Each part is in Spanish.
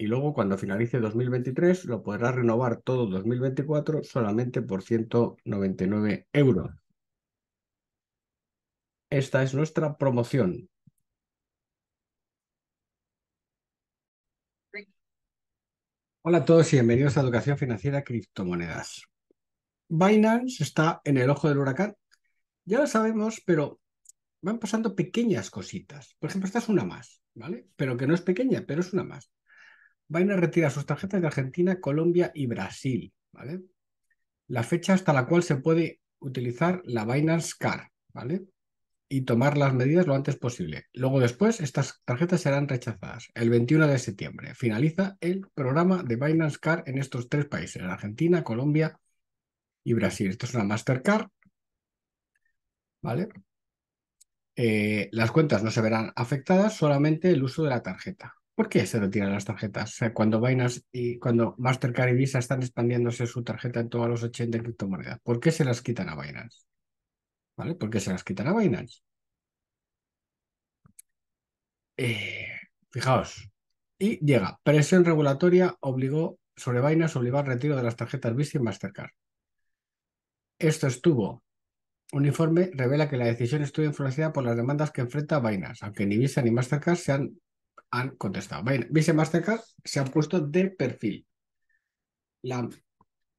y luego cuando finalice 2023 lo podrás renovar todo 2024 solamente por 199 euros. Esta es nuestra promoción. Hola a todos y bienvenidos a Educación Financiera Criptomonedas. Binance está en el ojo del huracán. Ya lo sabemos, pero van pasando pequeñas cositas. Por ejemplo, esta es una más, ¿vale? Pero que no es pequeña, pero es una más. Binance retira sus tarjetas de Argentina, Colombia y Brasil, ¿vale? La fecha hasta la cual se puede utilizar la Binance Card, ¿vale? Y tomar las medidas lo antes posible. Luego después, estas tarjetas serán rechazadas. El 21 de septiembre finaliza el programa de Binance Card en estos tres países, Argentina, Colombia y Brasil. Esto es una Mastercard, ¿vale? Eh, las cuentas no se verán afectadas, solamente el uso de la tarjeta. ¿Por qué se retiran las tarjetas? O sea, cuando Binance y cuando Mastercard y Visa están expandiéndose su tarjeta en todos los 80 criptomonedas, ¿por qué se las quitan a Binance? ¿Por qué se las quitan a Binance? Eh, fijaos. Y llega, presión regulatoria obligó sobre Binance obligar al retiro de las tarjetas Visa y Mastercard. Esto estuvo. Un informe revela que la decisión estuvo influenciada por las demandas que enfrenta Binance, aunque ni Visa ni Mastercard se han han contestado. Visa y Mastercard se han puesto de perfil. La,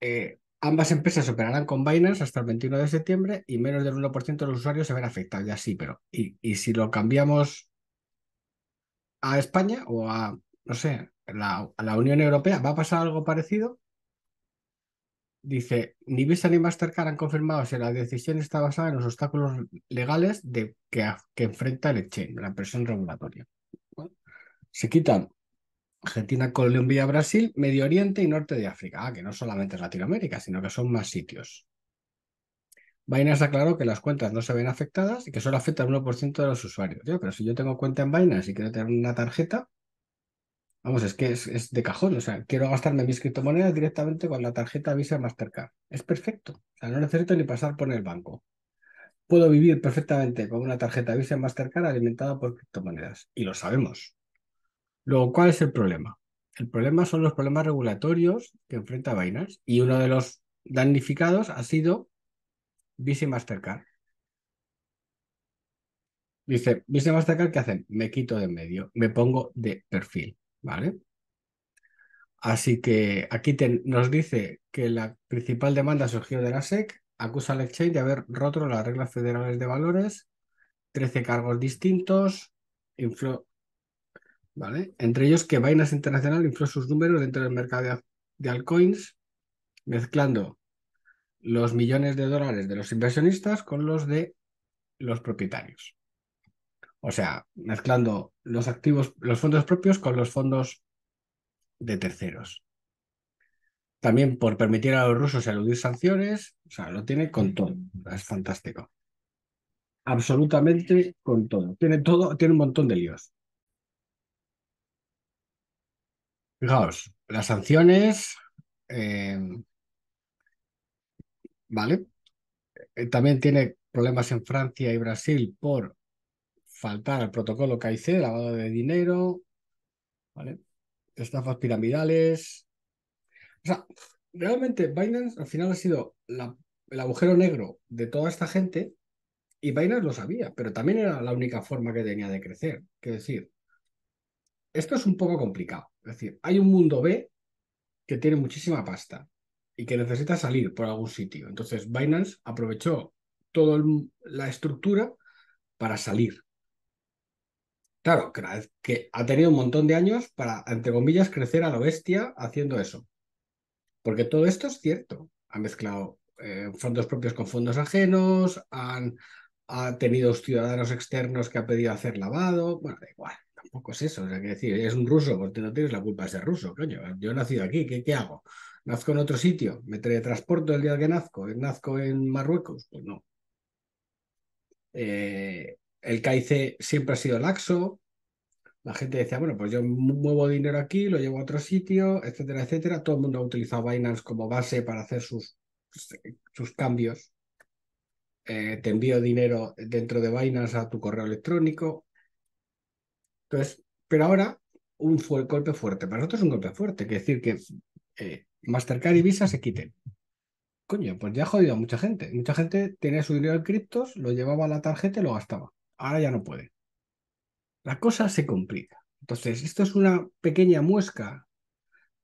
eh, ambas empresas operarán con Binance hasta el 21 de septiembre y menos del 1% de los usuarios se verán afectados. Ya sí, pero. Y, si lo cambiamos a España o a, no sé, la, a la Unión Europea, ¿va a pasar algo parecido? Dice, ni Visa ni Mastercard han confirmado si la decisión está basada en los obstáculos legales de que, que enfrenta el exchange, la presión regulatoria. Se quitan Argentina, Colombia, Brasil, Medio Oriente y Norte de África. Ah, que no solamente es Latinoamérica, sino que son más sitios. Binance aclaró que las cuentas no se ven afectadas y que solo afecta al 1% de los usuarios. Yo, pero si yo tengo cuenta en Binance y quiero tener una tarjeta, vamos, es que es, de cajón. O sea, quiero gastarme mis criptomonedas directamente con la tarjeta Visa Mastercard. Es perfecto. sea, no necesito ni pasar por el banco. Puedo vivir perfectamente con una tarjeta Visa Mastercard alimentada por criptomonedas. Y lo sabemos. Luego, ¿cuál es el problema? El problema son los problemas regulatorios que enfrenta Binance y uno de los damnificados ha sido Visa Mastercard. Dice, Visa Mastercard, ¿qué hacen? Me quito de en medio, me pongo de perfil, ¿vale? Así que aquí nos dice que la principal demanda surgió de la SEC, acusa al exchange de haber roto las reglas federales de valores, 13 cargos distintos, entre ellos que Binance Internacional infló sus números dentro del mercado de altcoins, mezclando los millones de dólares de los inversionistas con los de los propietarios. O sea, mezclando los activos, los fondos propios con los fondos de terceros. También por permitir a los rusos eludir sanciones, o sea, lo tiene con todo. Es fantástico. Absolutamente con todo. Tiene todo, tiene un montón de líos. Fijaos, las sanciones, eh, ¿vale? Eh, también tiene problemas en Francia y Brasil por faltar al protocolo la lavado de dinero, ¿vale? Estafas piramidales. O sea, realmente Binance al final ha sido el agujero negro de toda esta gente y Binance lo sabía, pero también era la única forma que tenía de crecer. Quiero decir, esto es un poco complicado. Es decir, hay un mundo B que tiene muchísima pasta y que necesita salir por algún sitio. Entonces, Binance aprovechó toda la estructura para salir. Claro, que ha tenido un montón de años para, entre comillas, crecer a la bestia haciendo eso. Porque todo esto es cierto. Ha mezclado eh, fondos propios con fondos ajenos, ha tenido ciudadanos externos que ha pedido hacer lavado, bueno, da igual tampoco es eso. O sea, que decir, es un ruso, porque no tienes la culpa de ser ruso, coño. Yo he nacido aquí, ¿qué, hago? ¿Nazco en otro sitio? ¿Me transporto el día que nazco? ¿Eh, ¿Nazco en Marruecos? Pues no. Eh, el CAICE siempre ha sido laxo. La gente decía, bueno, pues yo muevo dinero aquí, lo llevo a otro sitio, etcétera, etcétera. Todo el mundo ha utilizado Binance como base para hacer sus, sus cambios. Eh, te envío dinero dentro de Binance a tu correo electrónico. Entonces, pero ahora un golpe fuerte. Para nosotros es un golpe fuerte. Quiere decir que eh, Mastercard y Visa se quiten. Coño, pues ya ha jodido a mucha gente. Mucha gente tenía su dinero en criptos, lo llevaba a la tarjeta y lo gastaba. Ahora ya no puede. La cosa se complica. Entonces, esto es una pequeña muesca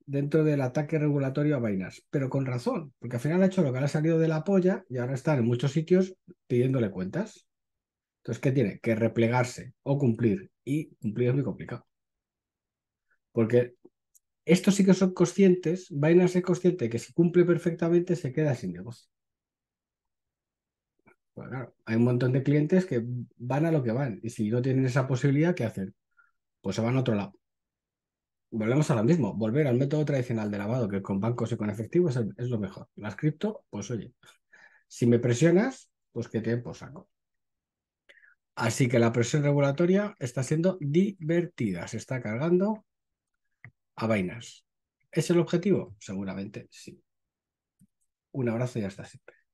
dentro del ataque regulatorio a vainas, pero con razón, porque al final ha hecho lo que le ha salido de la polla y ahora está en muchos sitios pidiéndole cuentas. Entonces, ¿qué tiene? Que replegarse o cumplir y cumplir es muy complicado. Porque estos sí que son conscientes, van a ser conscientes que si cumple perfectamente se queda sin negocio. Pues hay un montón de clientes que van a lo que van y si no tienen esa posibilidad, ¿qué hacen? Pues se van a otro lado. Volvemos a lo mismo, volver al método tradicional de lavado, que con bancos y con efectivo es, lo mejor. Las cripto, pues oye, si me presionas, pues qué tiempo saco. Así que la presión regulatoria está siendo divertida, se está cargando a vainas. ¿Es el objetivo? Seguramente sí. Un abrazo y hasta siempre.